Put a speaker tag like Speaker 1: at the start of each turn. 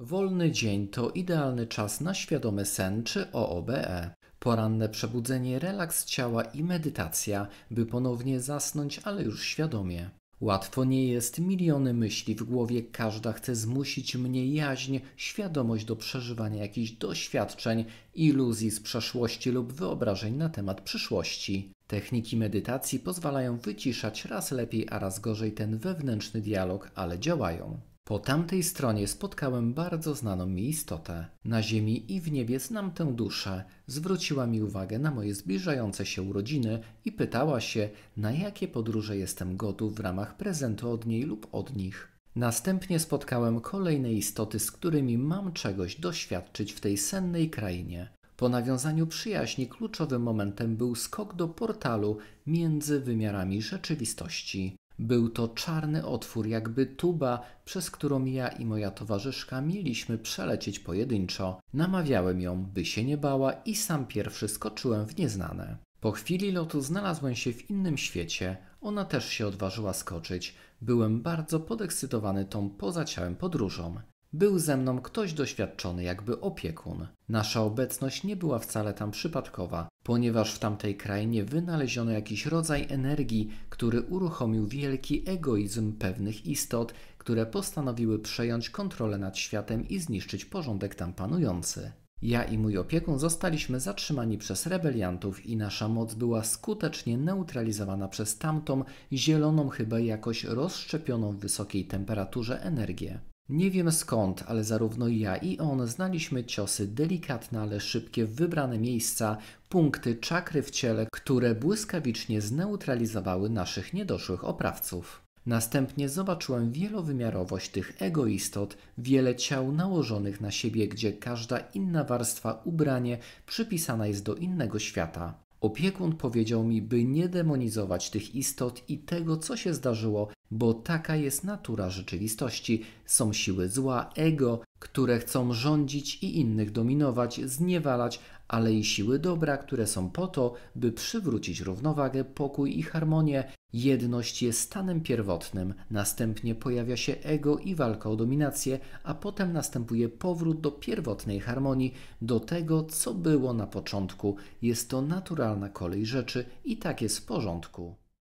Speaker 1: Wolny dzień to idealny czas na świadomy sen czy OOBE. Poranne przebudzenie, relaks ciała i medytacja, by ponownie zasnąć, ale już świadomie. Łatwo nie jest, miliony myśli w głowie, każda chce zmusić mnie jaźń, świadomość do przeżywania jakichś doświadczeń, iluzji z przeszłości lub wyobrażeń na temat przyszłości. Techniki medytacji pozwalają wyciszać raz lepiej, a raz gorzej ten wewnętrzny dialog, ale działają. Po tamtej stronie spotkałem bardzo znaną mi istotę. Na ziemi i w niebie znam tę duszę. Zwróciła mi uwagę na moje zbliżające się urodziny i pytała się, na jakie podróże jestem gotów w ramach prezentu od niej lub od nich. Następnie spotkałem kolejne istoty, z którymi mam czegoś doświadczyć w tej sennej krainie. Po nawiązaniu przyjaźni kluczowym momentem był skok do portalu między wymiarami rzeczywistości. Był to czarny otwór, jakby tuba, przez którą ja i moja towarzyszka mieliśmy przelecieć pojedynczo. Namawiałem ją, by się nie bała i sam pierwszy skoczyłem w nieznane. Po chwili lotu znalazłem się w innym świecie. Ona też się odważyła skoczyć. Byłem bardzo podekscytowany tą poza ciałem podróżą. Był ze mną ktoś doświadczony jakby opiekun. Nasza obecność nie była wcale tam przypadkowa, ponieważ w tamtej krainie wynaleziono jakiś rodzaj energii, który uruchomił wielki egoizm pewnych istot, które postanowiły przejąć kontrolę nad światem i zniszczyć porządek tam panujący. Ja i mój opiekun zostaliśmy zatrzymani przez rebeliantów i nasza moc była skutecznie neutralizowana przez tamtą, zieloną chyba jakoś rozszczepioną w wysokiej temperaturze energię. Nie wiem skąd, ale zarówno ja i on znaliśmy ciosy delikatne, ale szybkie w wybrane miejsca, punkty czakry w ciele, które błyskawicznie zneutralizowały naszych niedoszłych oprawców. Następnie zobaczyłem wielowymiarowość tych egoistot, wiele ciał nałożonych na siebie, gdzie każda inna warstwa ubranie przypisana jest do innego świata. Opiekun powiedział mi, by nie demonizować tych istot i tego, co się zdarzyło, bo taka jest natura rzeczywistości. Są siły zła, ego, które chcą rządzić i innych dominować, zniewalać, ale i siły dobra, które są po to, by przywrócić równowagę, pokój i harmonię. Jedność jest stanem pierwotnym, następnie pojawia się ego i walka o dominację, a potem następuje powrót do pierwotnej harmonii, do tego, co było na początku. Jest to naturalna kolej rzeczy i tak jest w porządku.